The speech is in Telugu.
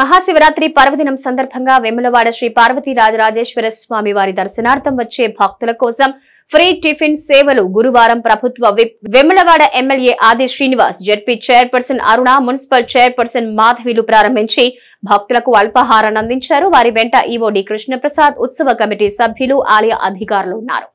మహాశివరాత్రి పర్వదినం సందర్భంగా వెములవాడ శ్రీ పార్వతీ రాజరాజేశ్వర స్వామి వారి దర్శనార్థం వచ్చే భక్తుల కోసం ఫ్రీ టిఫిన్ సేవలు గురువారం ప్రభుత్వ whip Vemulawada MLA Adi Srinivas ZP chairperson Aruna municipal chairperson మాధవిలు ప్రారంభించి భక్తులకు అల్పాహారాన్ని అందించారు వారి వెంట ఈవోడి కృష్ణప్రసాద్ ఉత్సవ కమిటీ సభ్యులు ఆలయ అధికారులు ఉన్నారు